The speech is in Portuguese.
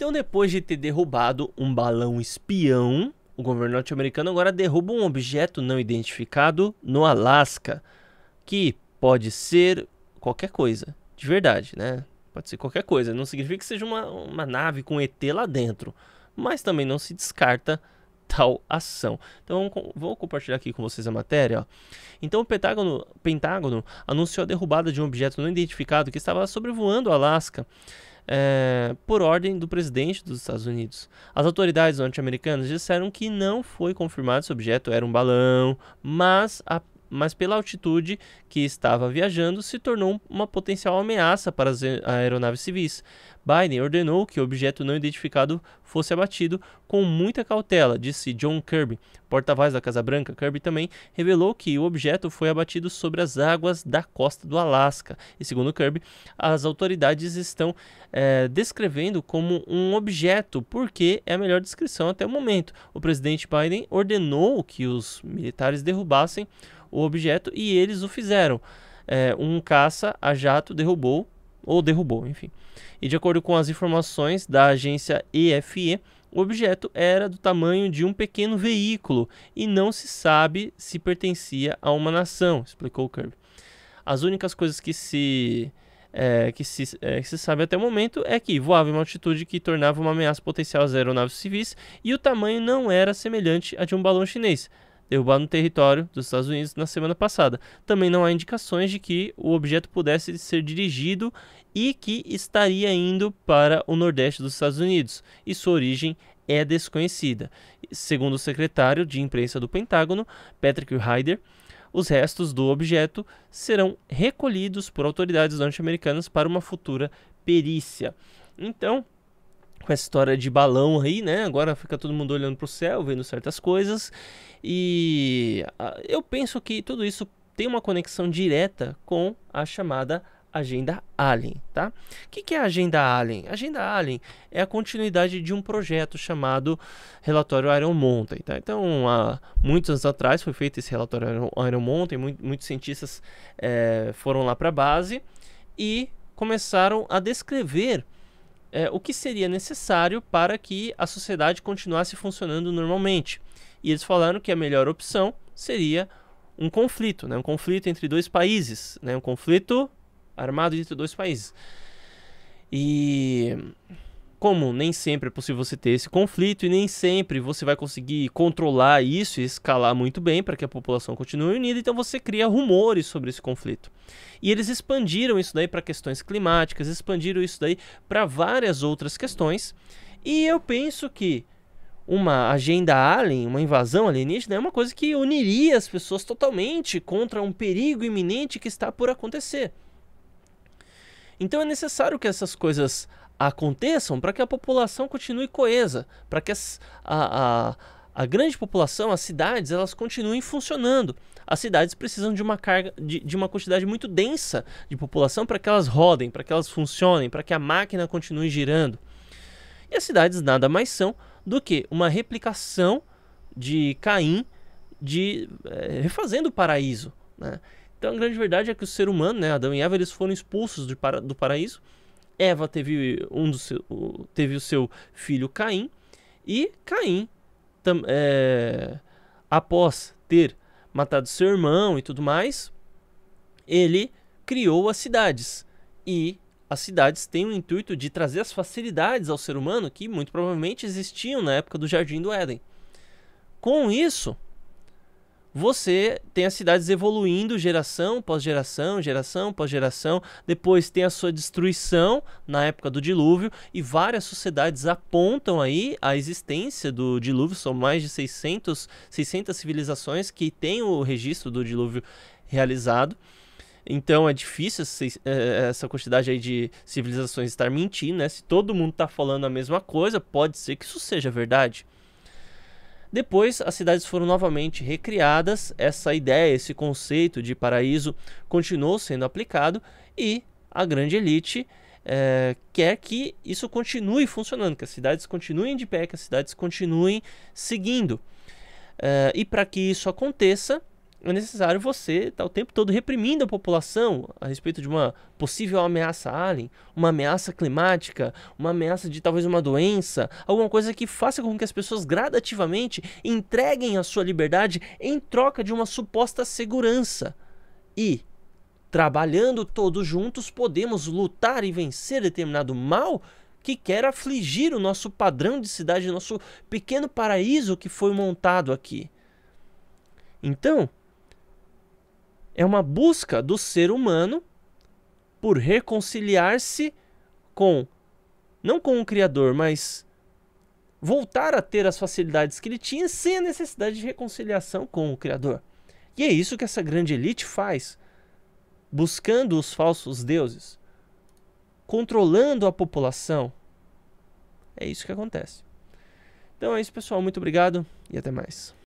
Então, depois de ter derrubado um balão espião, o governo norte-americano agora derruba um objeto não identificado no Alasca, que pode ser qualquer coisa, de verdade, né? Pode ser qualquer coisa, não significa que seja uma, uma nave com ET lá dentro, mas também não se descarta tal ação. Então vou compartilhar aqui com vocês a matéria. Ó. Então o Pentágono, Pentágono anunciou a derrubada de um objeto não identificado que estava sobrevoando o Alasca é, por ordem do presidente dos Estados Unidos. As autoridades norte-americanas disseram que não foi confirmado se o objeto era um balão, mas a mas pela altitude que estava viajando se tornou uma potencial ameaça para as aeronaves civis. Biden ordenou que o objeto não identificado fosse abatido com muita cautela, disse John Kirby, porta-voz da Casa Branca. Kirby também revelou que o objeto foi abatido sobre as águas da costa do Alasca. E segundo Kirby, as autoridades estão é, descrevendo como um objeto, porque é a melhor descrição até o momento. O presidente Biden ordenou que os militares derrubassem o objeto e eles o fizeram. É, um caça a jato derrubou, ou derrubou, enfim. E de acordo com as informações da agência EFE, o objeto era do tamanho de um pequeno veículo e não se sabe se pertencia a uma nação, explicou Kirby. As únicas coisas que se é, que, se, é, que se sabe até o momento é que voava em uma altitude que tornava uma ameaça potencial às aeronaves civis e o tamanho não era semelhante a de um balão chinês derrubado no território dos Estados Unidos na semana passada. Também não há indicações de que o objeto pudesse ser dirigido e que estaria indo para o nordeste dos Estados Unidos, e sua origem é desconhecida. Segundo o secretário de imprensa do Pentágono, Patrick Ryder, os restos do objeto serão recolhidos por autoridades norte-americanas para uma futura perícia. Então, com essa história de balão aí, né? Agora fica todo mundo olhando para o céu, vendo certas coisas. E ah, eu penso que tudo isso tem uma conexão direta com a chamada Agenda Alien, tá? O que, que é a Agenda Alien? Agenda Alien é a continuidade de um projeto chamado Relatório Iron Mountain, tá? Então, há muitos anos atrás foi feito esse relatório Iron Mountain, muitos cientistas é, foram lá para a base e começaram a descrever é, o que seria necessário para que a sociedade continuasse funcionando normalmente. E eles falaram que a melhor opção seria um conflito, né? um conflito entre dois países, né? um conflito armado entre dois países. E como nem sempre é possível você ter esse conflito e nem sempre você vai conseguir controlar isso e escalar muito bem para que a população continue unida, então você cria rumores sobre esse conflito. E eles expandiram isso daí para questões climáticas, expandiram isso daí para várias outras questões. E eu penso que uma agenda alien, uma invasão alienígena, é uma coisa que uniria as pessoas totalmente contra um perigo iminente que está por acontecer. Então é necessário que essas coisas aconteçam para que a população continue coesa, para que as, a, a, a, grande população, as cidades, elas continuem funcionando. As cidades precisam de uma carga, de, de uma quantidade muito densa de população para que elas rodem, para que elas funcionem, para que a máquina continue girando. E as cidades nada mais são do que uma replicação de Caim, de é, refazendo o paraíso. Né? Então a grande verdade é que o ser humano, né, Adão e Eva, eles foram expulsos para, do paraíso Eva teve, um do seu, teve o seu filho Caim, e Caim, tam, é, após ter matado seu irmão e tudo mais, ele criou as cidades. E as cidades têm o intuito de trazer as facilidades ao ser humano que muito provavelmente existiam na época do Jardim do Éden. Com isso, você tem as cidades evoluindo geração pós geração, geração pós geração, depois tem a sua destruição na época do dilúvio e várias sociedades apontam aí a existência do dilúvio, são mais de 600, 600 civilizações que têm o registro do dilúvio realizado. Então é difícil é, essa quantidade aí de civilizações estar mentindo, né? Se todo mundo está falando a mesma coisa, pode ser que isso seja verdade. Depois, as cidades foram novamente recriadas, essa ideia, esse conceito de paraíso continuou sendo aplicado e a grande elite é, quer que isso continue funcionando, que as cidades continuem de pé, que as cidades continuem seguindo. É, e para que isso aconteça, é necessário você estar tá o tempo todo reprimindo a população a respeito de uma possível ameaça alien, uma ameaça climática, uma ameaça de talvez uma doença, alguma coisa que faça com que as pessoas gradativamente entreguem a sua liberdade em troca de uma suposta segurança. E, trabalhando todos juntos, podemos lutar e vencer determinado mal que quer afligir o nosso padrão de cidade, nosso pequeno paraíso que foi montado aqui. Então, é uma busca do ser humano por reconciliar-se com, não com o Criador, mas voltar a ter as facilidades que ele tinha sem a necessidade de reconciliação com o Criador. E é isso que essa grande elite faz, buscando os falsos deuses, controlando a população. É isso que acontece. Então é isso, pessoal. Muito obrigado e até mais.